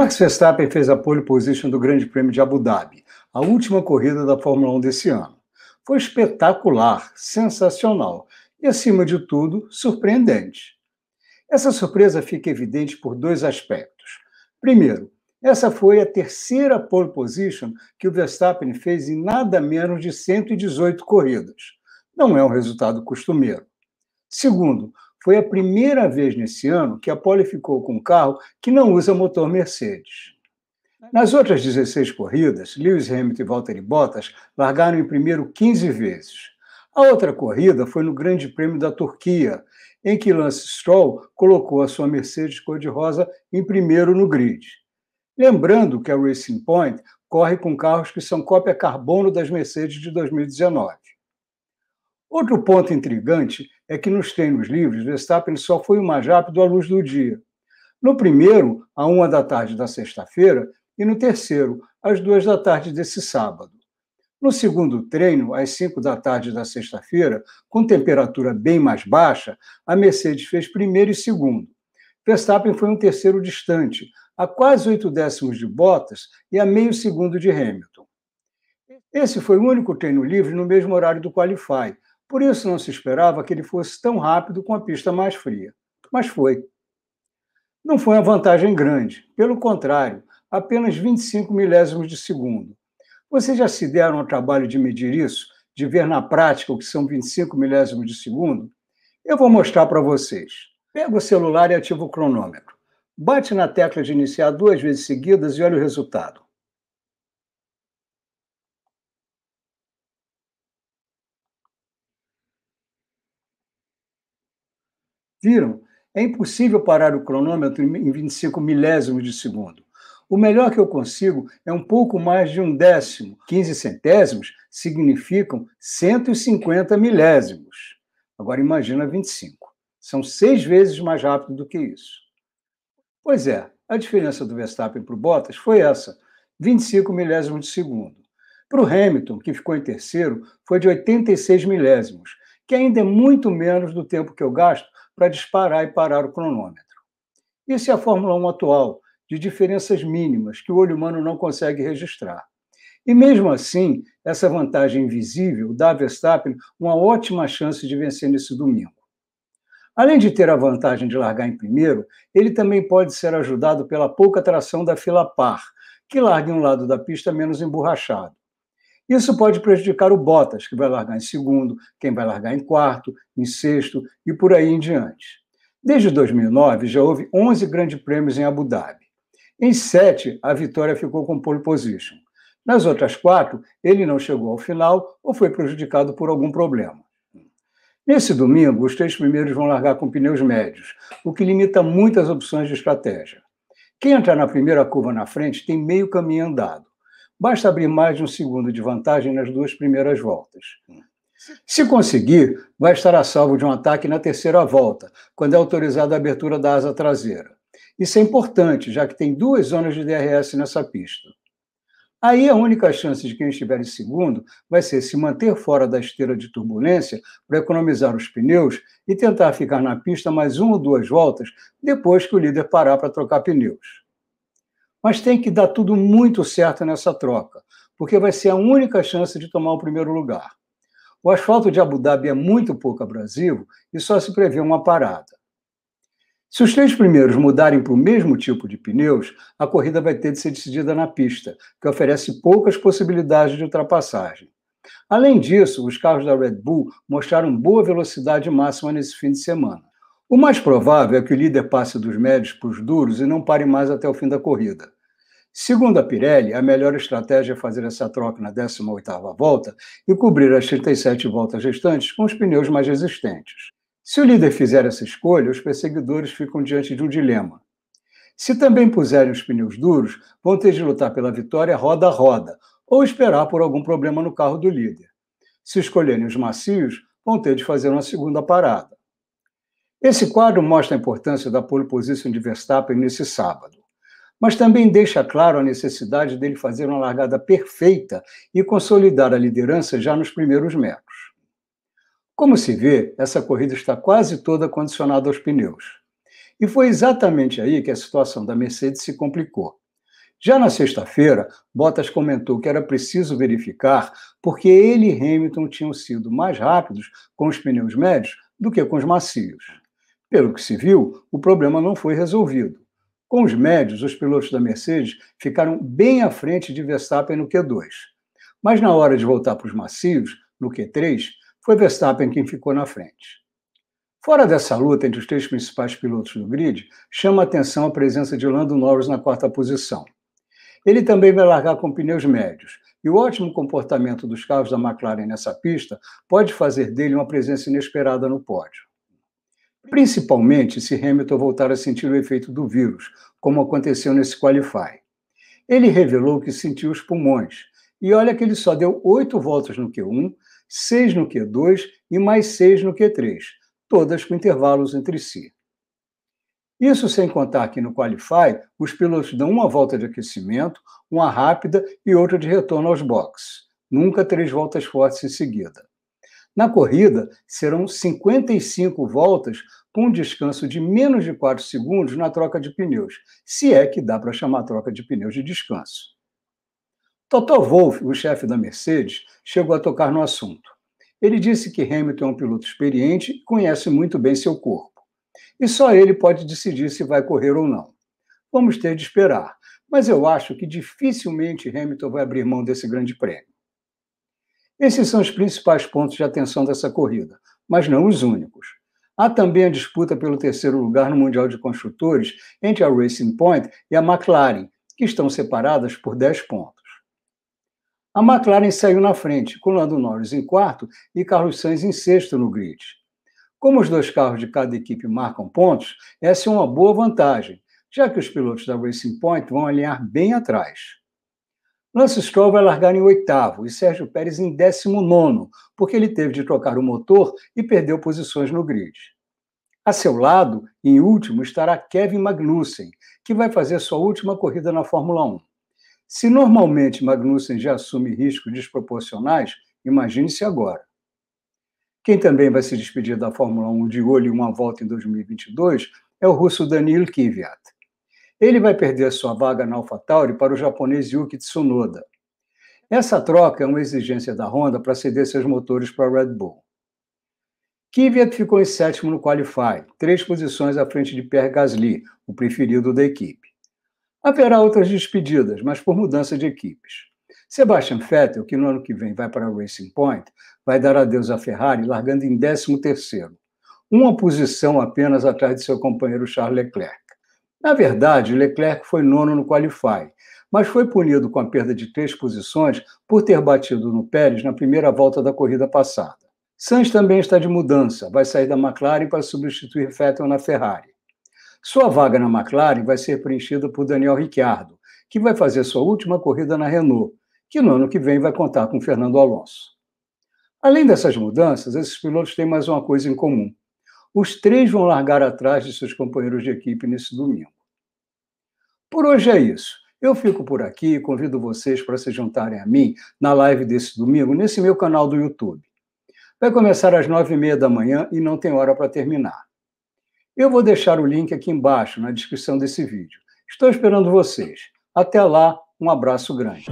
Max Verstappen fez a pole position do Grande Prêmio de Abu Dhabi, a última corrida da Fórmula 1 desse ano. Foi espetacular, sensacional e, acima de tudo, surpreendente. Essa surpresa fica evidente por dois aspectos. Primeiro, essa foi a terceira pole position que o Verstappen fez em nada menos de 118 corridas. Não é um resultado costumeiro. Segundo, foi a primeira vez nesse ano que a Pole ficou com um carro que não usa motor Mercedes. Nas outras 16 corridas, Lewis Hamilton e Valtteri Bottas largaram em primeiro 15 vezes. A outra corrida foi no Grande Prêmio da Turquia, em que Lance Stroll colocou a sua Mercedes cor-de-rosa em primeiro no grid. Lembrando que a Racing Point corre com carros que são cópia carbono das Mercedes de 2019. Outro ponto intrigante é que nos treinos livres, Verstappen só foi o mais rápido à luz do dia. No primeiro, à uma da tarde da sexta-feira, e no terceiro, às duas da tarde desse sábado. No segundo treino, às cinco da tarde da sexta-feira, com temperatura bem mais baixa, a Mercedes fez primeiro e segundo. Verstappen foi um terceiro distante, a quase oito décimos de Bottas e a meio segundo de Hamilton. Esse foi o único treino livre no mesmo horário do Qualify, por isso não se esperava que ele fosse tão rápido com a pista mais fria, mas foi. Não foi uma vantagem grande, pelo contrário, apenas 25 milésimos de segundo. Vocês já se deram ao trabalho de medir isso, de ver na prática o que são 25 milésimos de segundo? Eu vou mostrar para vocês. Pega o celular e ativa o cronômetro. Bate na tecla de iniciar duas vezes seguidas e olha o resultado. Viram? É impossível parar o cronômetro em 25 milésimos de segundo. O melhor que eu consigo é um pouco mais de um décimo. 15 centésimos significam 150 milésimos. Agora imagina 25. São seis vezes mais rápido do que isso. Pois é, a diferença do Verstappen para o Bottas foi essa: 25 milésimos de segundo. Para o Hamilton, que ficou em terceiro, foi de 86 milésimos, que ainda é muito menos do tempo que eu gasto para disparar e parar o cronômetro. Isso é a Fórmula 1 atual, de diferenças mínimas que o olho humano não consegue registrar. E mesmo assim, essa vantagem invisível dá a Verstappen uma ótima chance de vencer nesse domingo. Além de ter a vantagem de largar em primeiro, ele também pode ser ajudado pela pouca tração da fila par, que larga em um lado da pista menos emborrachado. Isso pode prejudicar o Bottas, que vai largar em segundo, quem vai largar em quarto, em sexto e por aí em diante. Desde 2009, já houve 11 grandes prêmios em Abu Dhabi. Em sete, a vitória ficou com pole position. Nas outras quatro, ele não chegou ao final ou foi prejudicado por algum problema. Nesse domingo, os três primeiros vão largar com pneus médios, o que limita muitas opções de estratégia. Quem entrar na primeira curva na frente tem meio caminho andado. Basta abrir mais de um segundo de vantagem nas duas primeiras voltas. Se conseguir, vai estar a salvo de um ataque na terceira volta, quando é autorizada a abertura da asa traseira. Isso é importante, já que tem duas zonas de DRS nessa pista. Aí a única chance de quem estiver em segundo vai ser se manter fora da esteira de turbulência para economizar os pneus e tentar ficar na pista mais uma ou duas voltas depois que o líder parar para trocar pneus. Mas tem que dar tudo muito certo nessa troca, porque vai ser a única chance de tomar o primeiro lugar. O asfalto de Abu Dhabi é muito pouco abrasivo e só se prevê uma parada. Se os três primeiros mudarem para o mesmo tipo de pneus, a corrida vai ter de ser decidida na pista, que oferece poucas possibilidades de ultrapassagem. Além disso, os carros da Red Bull mostraram boa velocidade máxima nesse fim de semana. O mais provável é que o líder passe dos médios para os duros e não pare mais até o fim da corrida. Segundo a Pirelli, a melhor estratégia é fazer essa troca na 18ª volta e cobrir as 37 voltas restantes com os pneus mais resistentes. Se o líder fizer essa escolha, os perseguidores ficam diante de um dilema. Se também puserem os pneus duros, vão ter de lutar pela vitória roda a roda ou esperar por algum problema no carro do líder. Se escolherem os macios, vão ter de fazer uma segunda parada. Esse quadro mostra a importância da pole position de Verstappen nesse sábado, mas também deixa claro a necessidade dele fazer uma largada perfeita e consolidar a liderança já nos primeiros metros. Como se vê, essa corrida está quase toda condicionada aos pneus. E foi exatamente aí que a situação da Mercedes se complicou. Já na sexta-feira, Bottas comentou que era preciso verificar porque ele e Hamilton tinham sido mais rápidos com os pneus médios do que com os macios. Pelo que se viu, o problema não foi resolvido. Com os médios, os pilotos da Mercedes ficaram bem à frente de Verstappen no Q2. Mas na hora de voltar para os macios, no Q3, foi Verstappen quem ficou na frente. Fora dessa luta entre os três principais pilotos do grid, chama a atenção a presença de Lando Norris na quarta posição. Ele também vai largar com pneus médios, e o ótimo comportamento dos carros da McLaren nessa pista pode fazer dele uma presença inesperada no pódio principalmente se Hamilton voltar a sentir o efeito do vírus, como aconteceu nesse Qualify. Ele revelou que sentiu os pulmões, e olha que ele só deu oito voltas no Q1, seis no Q2 e mais seis no Q3, todas com intervalos entre si. Isso sem contar que no Qualify, os pilotos dão uma volta de aquecimento, uma rápida e outra de retorno aos boxes, nunca três voltas fortes em seguida. Na corrida, serão 55 voltas com um descanso de menos de 4 segundos na troca de pneus, se é que dá para chamar troca de pneus de descanso. Toto Wolff, o chefe da Mercedes, chegou a tocar no assunto. Ele disse que Hamilton é um piloto experiente e conhece muito bem seu corpo. E só ele pode decidir se vai correr ou não. Vamos ter de esperar, mas eu acho que dificilmente Hamilton vai abrir mão desse grande prêmio. Esses são os principais pontos de atenção dessa corrida, mas não os únicos. Há também a disputa pelo terceiro lugar no Mundial de Construtores entre a Racing Point e a McLaren, que estão separadas por 10 pontos. A McLaren saiu na frente, com Lando Norris em quarto e Carlos Sainz em sexto no grid. Como os dois carros de cada equipe marcam pontos, essa é uma boa vantagem, já que os pilotos da Racing Point vão alinhar bem atrás. Lance Stroll vai largar em oitavo e Sérgio Pérez em décimo nono, porque ele teve de trocar o motor e perdeu posições no grid. A seu lado, em último, estará Kevin Magnussen, que vai fazer sua última corrida na Fórmula 1. Se normalmente Magnussen já assume riscos desproporcionais, imagine-se agora. Quem também vai se despedir da Fórmula 1 de olho em uma volta em 2022 é o russo Danil Kvyat. Ele vai perder a sua vaga na AlphaTauri para o japonês Yuki Tsunoda. Essa troca é uma exigência da Honda para ceder seus motores para a Red Bull. Kvyat ficou em sétimo no Qualify, três posições à frente de Pierre Gasly, o preferido da equipe. Haverá outras despedidas, mas por mudança de equipes. Sebastian Vettel, que no ano que vem vai para a Racing Point, vai dar adeus à Ferrari, largando em 13 terceiro, uma posição apenas atrás de seu companheiro Charles Leclerc. Na verdade, Leclerc foi nono no Qualify, mas foi punido com a perda de três posições por ter batido no Pérez na primeira volta da corrida passada. Sainz também está de mudança, vai sair da McLaren para substituir Vettel na Ferrari. Sua vaga na McLaren vai ser preenchida por Daniel Ricciardo, que vai fazer sua última corrida na Renault, que no ano que vem vai contar com Fernando Alonso. Além dessas mudanças, esses pilotos têm mais uma coisa em comum: os três vão largar atrás de seus companheiros de equipe nesse domingo. Por hoje é isso. Eu fico por aqui e convido vocês para se juntarem a mim na live desse domingo, nesse meu canal do YouTube. Vai começar às nove e meia da manhã e não tem hora para terminar. Eu vou deixar o link aqui embaixo, na descrição desse vídeo. Estou esperando vocês. Até lá, um abraço grande.